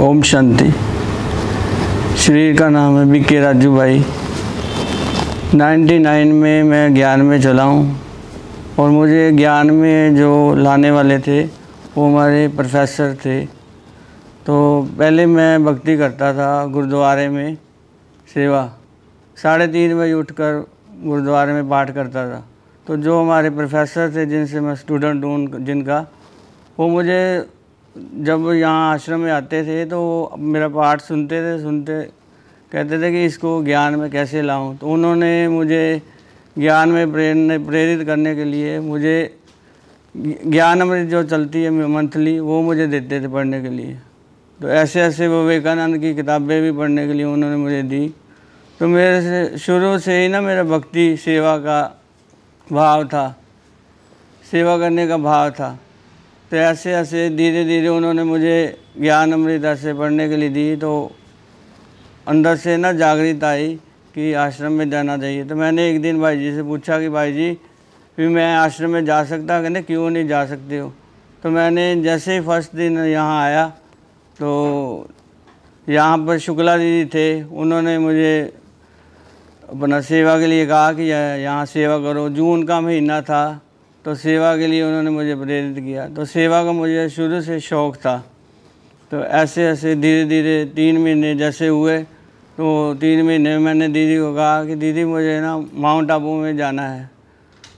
ओम शांति शरीर का नाम है बी के राजू भाई 99 में मैं ज्ञान में चला हूँ और मुझे ज्ञान में जो लाने वाले थे वो हमारे प्रोफेसर थे तो पहले मैं भक्ति करता था गुरुद्वारे में सेवा साढ़े तीन बजे उठकर गुरुद्वारे में पाठ करता था तो जो हमारे प्रोफेसर थे जिनसे मैं स्टूडेंट हूँ जिनका वो मुझे जब यहाँ आश्रम में आते थे तो मेरा पाठ सुनते थे सुनते कहते थे कि इसको ज्ञान में कैसे लाऊं तो उन्होंने मुझे ज्ञान में प्रेरण प्रेरित करने के लिए मुझे ज्ञान में जो चलती है मंथली वो मुझे देते थे पढ़ने के लिए तो ऐसे ऐसे विवेकानंद की किताबें भी पढ़ने के लिए उन्होंने मुझे दी तो मेरे से शुरू से ही ना मेरा भक्ति सेवा का भाव था सेवा करने का भाव था तो ऐसे ऐसे धीरे धीरे उन्होंने मुझे ज्ञान अमृत ऐसे पढ़ने के लिए दी तो अंदर से ना जागृत आई कि आश्रम में जाना चाहिए तो मैंने एक दिन भाई जी से पूछा कि भाई जी फिर मैं आश्रम में जा सकता कहने क्यों नहीं जा सकते हो तो मैंने जैसे ही फर्स्ट दिन यहाँ आया तो यहाँ पर शुक्ला दीदी थे उन्होंने मुझे अपना सेवा के लिए कहा कि यहाँ सेवा करो जून का महीना था तो सेवा के लिए उन्होंने मुझे प्रेरित किया तो सेवा का मुझे शुरू से शौक़ था तो ऐसे ऐसे धीरे धीरे तीन महीने जैसे हुए तो तीन महीने में मैंने दीदी को कहा कि दीदी मुझे ना माउंट आबू में जाना है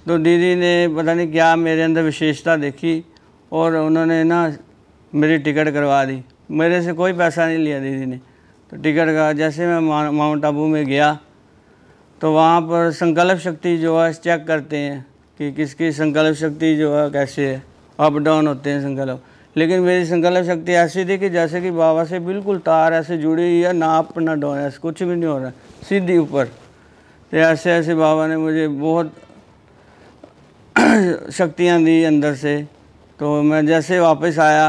तो दीदी ने पता नहीं क्या मेरे अंदर विशेषता देखी और उन्होंने ना मेरी टिकट करवा दी मेरे से कोई पैसा नहीं लिया दीदी ने तो टिकट का जैसे मैं माउंट आबू में गया तो वहाँ पर संकल्प शक्ति जो है चेक करते हैं कि किसकी संकल्प शक्ति जो है कैसे है अप डाउन होते हैं संकल्प लेकिन मेरी संकल्प शक्ति ऐसी थी कि जैसे कि बाबा से बिल्कुल तार ऐसे जुड़ी हुई है ना अप ना डाउन ऐसे कुछ भी नहीं हो रहा सीधी ऊपर तो ऐसे ऐसे बाबा ने मुझे बहुत शक्तियाँ दी अंदर से तो मैं जैसे वापस आया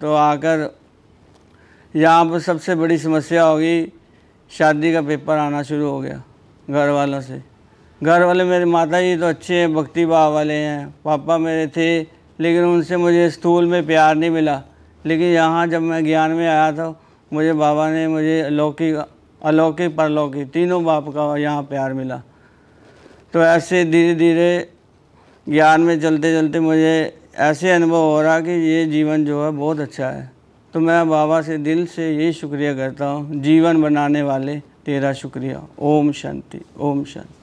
तो आकर यहाँ पर सबसे बड़ी समस्या होगी शादी का पेपर आना शुरू हो गया घर वालों से घर वाले मेरे माता जी तो अच्छे हैं भक्ति भाव वाले हैं पापा मेरे थे लेकिन उनसे मुझे स्कूल में प्यार नहीं मिला लेकिन यहाँ जब मैं ज्ञान में आया था मुझे बाबा ने मुझे अलौकिक अलौकिक परलौकिक तीनों बाप का यहाँ प्यार मिला तो ऐसे धीरे धीरे ज्ञान में चलते चलते मुझे ऐसे अनुभव हो रहा कि ये जीवन जो है बहुत अच्छा है तो मैं बाबा से दिल से यही शुक्रिया करता हूँ जीवन बनाने वाले तेरा शुक्रिया ओम शांति ओम शांति